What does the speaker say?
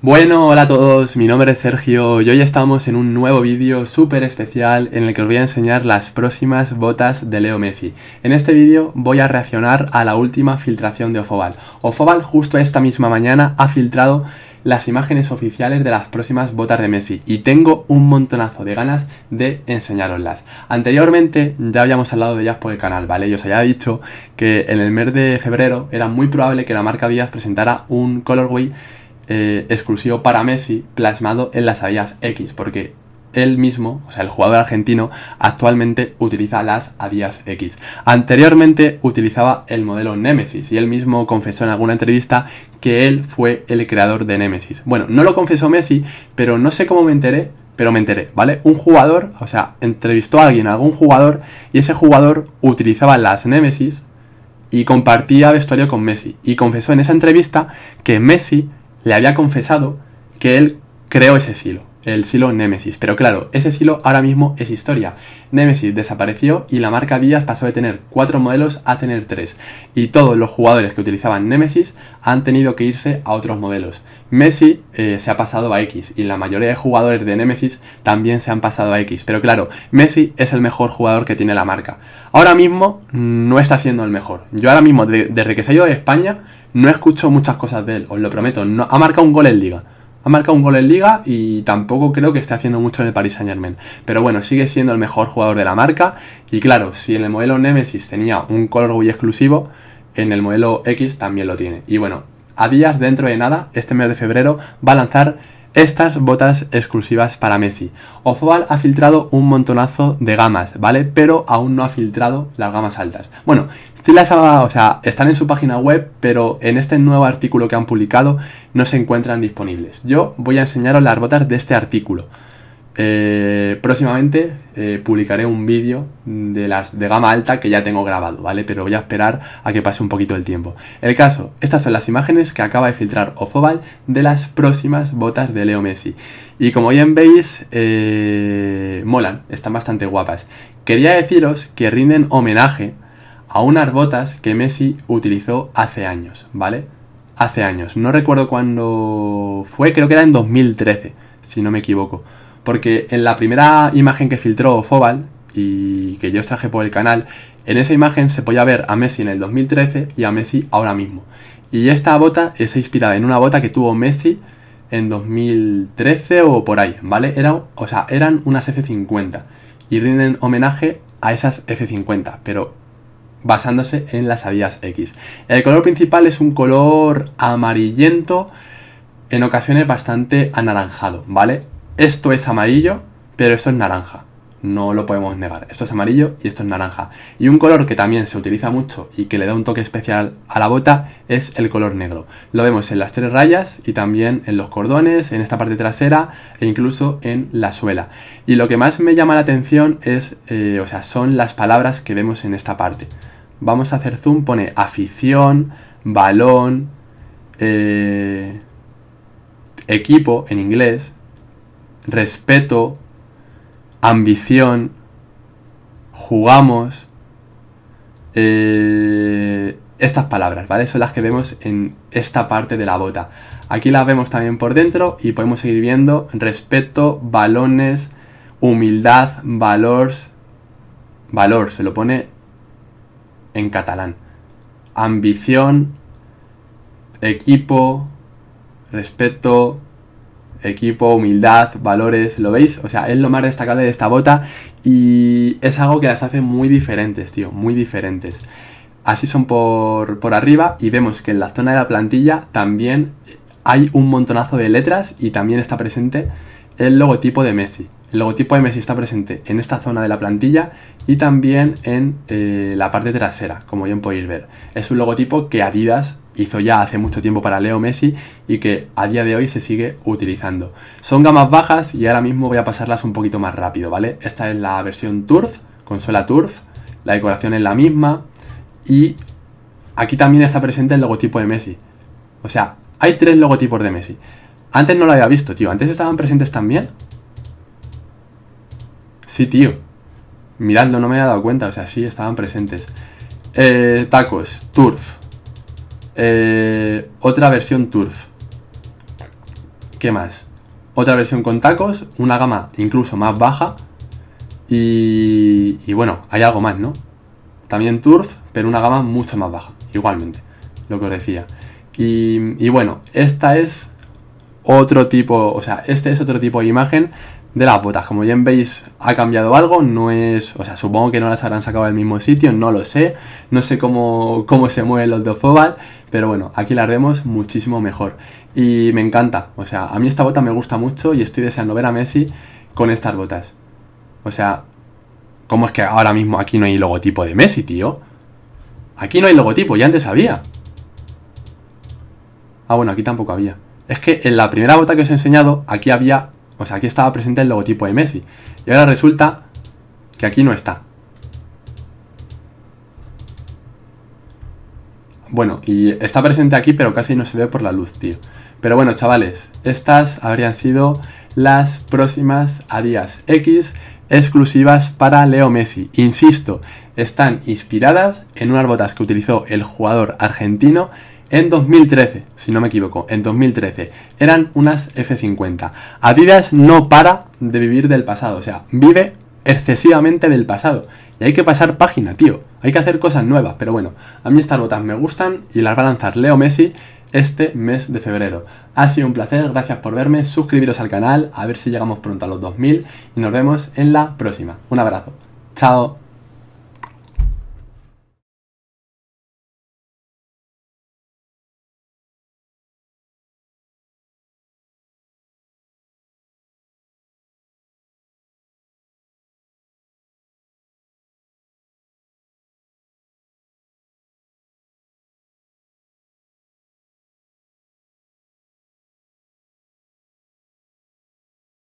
Bueno, hola a todos, mi nombre es Sergio y hoy estamos en un nuevo vídeo súper especial en el que os voy a enseñar las próximas botas de Leo Messi. En este vídeo voy a reaccionar a la última filtración de Ofobal. Ofobal justo esta misma mañana ha filtrado las imágenes oficiales de las próximas botas de Messi y tengo un montonazo de ganas de enseñaroslas. Anteriormente ya habíamos hablado de ellas por el canal, ¿vale? Yo os había dicho que en el mes de febrero era muy probable que la marca Díaz presentara un colorway eh, exclusivo para Messi plasmado en las adidas X, porque él mismo, o sea, el jugador argentino, actualmente utiliza las Adidas X. Anteriormente utilizaba el modelo Nemesis y él mismo confesó en alguna entrevista que él fue el creador de Nemesis. Bueno, no lo confesó Messi, pero no sé cómo me enteré, pero me enteré, ¿vale? Un jugador, o sea, entrevistó a alguien, algún jugador, y ese jugador utilizaba las Nemesis y compartía vestuario con Messi. Y confesó en esa entrevista que Messi le había confesado que él creó ese silo, el silo Némesis. Pero claro, ese silo ahora mismo es historia. Nemesis desapareció y la marca Díaz pasó de tener cuatro modelos a tener tres. Y todos los jugadores que utilizaban Némesis han tenido que irse a otros modelos. Messi eh, se ha pasado a X y la mayoría de jugadores de Némesis también se han pasado a X. Pero claro, Messi es el mejor jugador que tiene la marca. Ahora mismo no está siendo el mejor. Yo ahora mismo, desde que se de España, no he escuchado muchas cosas de él, os lo prometo. No, ha marcado un gol en liga. Ha marcado un gol en liga y tampoco creo que esté haciendo mucho en el Paris Saint Germain. Pero bueno, sigue siendo el mejor jugador de la marca. Y claro, si en el modelo Nemesis tenía un color muy exclusivo, en el modelo X también lo tiene. Y bueno, a días dentro de nada, este mes de febrero, va a lanzar estas botas exclusivas para Messi. Ofobal ha filtrado un montonazo de gamas, ¿vale? Pero aún no ha filtrado las gamas altas. Bueno, sí las ha, o sea, están en su página web, pero en este nuevo artículo que han publicado no se encuentran disponibles. Yo voy a enseñaros las botas de este artículo. Eh, próximamente eh, publicaré un vídeo de las de gama alta que ya tengo grabado, ¿vale? Pero voy a esperar a que pase un poquito el tiempo. El caso, estas son las imágenes que acaba de filtrar Ofoval de las próximas botas de Leo Messi. Y como bien veis, eh, molan, están bastante guapas. Quería deciros que rinden homenaje a unas botas que Messi utilizó hace años, ¿vale? Hace años, no recuerdo cuándo fue, creo que era en 2013, si no me equivoco. Porque en la primera imagen que filtró Fobal y que yo traje por el canal, en esa imagen se podía ver a Messi en el 2013 y a Messi ahora mismo. Y esta bota es inspirada en una bota que tuvo Messi en 2013 o por ahí, ¿vale? o sea, eran unas F50 y rinden homenaje a esas F50, pero basándose en las adidas X. El color principal es un color amarillento, en ocasiones bastante anaranjado, ¿vale? esto es amarillo, pero esto es naranja. No lo podemos negar. Esto es amarillo y esto es naranja. Y un color que también se utiliza mucho y que le da un toque especial a la bota es el color negro. Lo vemos en las tres rayas y también en los cordones, en esta parte trasera e incluso en la suela. Y lo que más me llama la atención es, eh, o sea, son las palabras que vemos en esta parte. Vamos a hacer zoom, pone afición, balón, eh, equipo en inglés, respeto, ambición, jugamos. Eh, estas palabras, ¿vale? Son las que vemos en esta parte de la bota. Aquí las vemos también por dentro y podemos seguir viendo respeto, balones, humildad, valores. Valor se lo pone en catalán. Ambición, equipo, respeto, equipo, humildad, valores, ¿lo veis? O sea, es lo más destacable de esta bota y es algo que las hace muy diferentes, tío, muy diferentes. Así son por, por arriba y vemos que en la zona de la plantilla también hay un montonazo de letras y también está presente el logotipo de Messi. El logotipo de Messi está presente en esta zona de la plantilla y también en eh, la parte trasera, como bien podéis ver. Es un logotipo que Adidas hizo ya hace mucho tiempo para Leo Messi y que a día de hoy se sigue utilizando. Son gamas bajas y ahora mismo voy a pasarlas un poquito más rápido, ¿vale? Esta es la versión Turf, consola Turf, la decoración es la misma y aquí también está presente el logotipo de Messi. O sea, hay tres logotipos de Messi. Antes no lo había visto, tío. Antes estaban presentes también. Sí, tío. Miradlo, no me había dado cuenta. O sea, sí, estaban presentes. Eh, tacos, turf, eh, otra versión Turf. ¿Qué más? Otra versión con tacos, una gama incluso más baja. Y, bueno, hay algo más, ¿no? También Turf, pero una gama mucho más baja, igualmente, lo que os decía. Y, y bueno, esta es otro tipo, o sea, este es otro tipo de imagen de las botas. Como bien veis, ha cambiado algo, no es, o sea, supongo que no las habrán sacado del mismo sitio, no lo sé, no sé cómo, se mueven los dos Fobal, pero bueno, aquí las vemos muchísimo mejor. Y me encanta, o sea, a mí esta bota me gusta mucho y estoy deseando ver a Messi con estas botas. O sea, ¿cómo es que ahora mismo aquí no hay logotipo de Messi, tío? Aquí no hay logotipo, ya antes había. Ah, bueno, aquí tampoco había es que en la primera bota que os he enseñado, aquí había, o sea, aquí estaba presente el logotipo de Messi. Y ahora resulta que aquí no está. Bueno, y está presente aquí, pero casi no se ve por la luz, tío. Pero bueno, chavales, estas habrían sido las próximas áreas X exclusivas para Leo Messi. Insisto, están inspiradas en unas botas que utilizó el jugador argentino en 2013, si no me equivoco, en 2013 eran unas F50. Adidas no para de vivir del pasado, o sea, vive excesivamente del pasado. Y hay que pasar página, tío. Hay que hacer cosas nuevas, pero bueno, a mí estas botas me gustan y las va a lanzar Leo Messi este mes de febrero. Ha sido un placer, gracias por verme, suscribiros al canal, a ver si llegamos pronto a los 2000 y nos vemos en la próxima. Un abrazo. Chao.